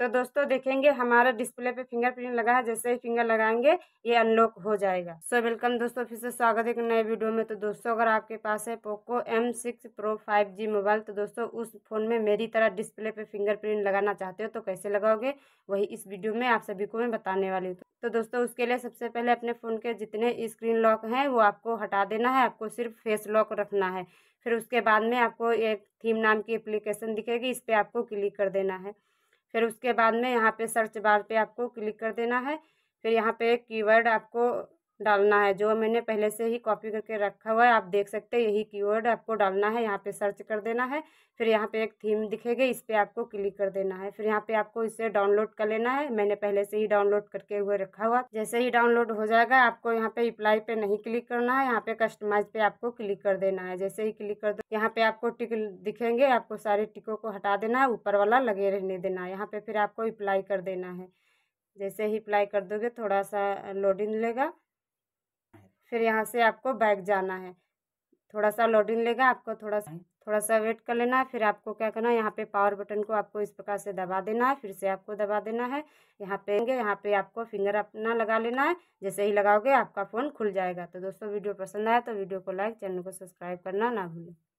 तो दोस्तों देखेंगे हमारा डिस्प्ले पे फिंगरप्रिंट लगा है जैसे ही फिंगर लगाएंगे ये अनलॉक हो जाएगा सो so, वेलकम दोस्तों फिर से स्वागत है एक नए वीडियो में तो दोस्तों अगर आपके पास है Poco M six Pro five G mobile तो दोस्तों उस फ़ोन में मेरी तरह डिस्प्ले पे फिंगरप्रिंट लगाना चाहते हो तो कैसे लगाओगे वही इस वीडियो में आप सभी को मैं बताने वाली हूँ तो दोस्तों उसके लिए सबसे पहले अपने फ़ोन के जितने स्क्रीन लॉक हैं वो आपको हटा देना है आपको सिर्फ फेस लॉक रखना है फिर उसके बाद में आपको एक थीम नाम की एप्लीकेशन दिखेगी इस पर आपको क्लिक कर देना है फिर उसके बाद में यहाँ पे सर्च बार पे आपको क्लिक कर देना है फिर यहाँ पे कीवर्ड आपको डालना है जो मैंने पहले से ही कॉपी करके रखा हुआ है आप देख सकते हैं यही कीवर्ड आपको डालना है यहाँ पे सर्च कर देना है फिर यहाँ पे एक थीम दिखेगी इस पर आपको क्लिक कर देना है फिर यहाँ पे आपको इसे डाउनलोड कर लेना है मैंने पहले से ही डाउनलोड करके हुए रखा हुआ जैसे ही डाउनलोड हो जाएगा आपको यहाँ पे अप्लाई पे नहीं क्लिक करना है यहाँ पे कस्टमाइज पे आपको क्लिक कर देना है जैसे ही क्लिक कर दो यहाँ पे आपको टिक दिखेंगे आपको सारे टिकों को हटा देना है ऊपर वाला लगे रहने देना है यहाँ पे फिर आपको अप्लाई कर देना है जैसे ही अप्लाई कर दोगे थोड़ा सा लोडिंग लेगा फिर यहाँ से आपको बैक जाना है थोड़ा सा लोडिंग लेगा आपको थोड़ा सा हाँ। थोड़ा सा वेट कर लेना है फिर आपको क्या करना है यहाँ पे पावर बटन को आपको इस प्रकार से दबा देना है फिर से आपको दबा देना है यहाँ पे यहाँ पे आपको फिंगर अपना लगा लेना है जैसे ही लगाओगे आपका फ़ोन खुल जाएगा तो दोस्तों वीडियो पसंद आए तो वीडियो को लाइक चैनल को सब्सक्राइब करना ना भूलें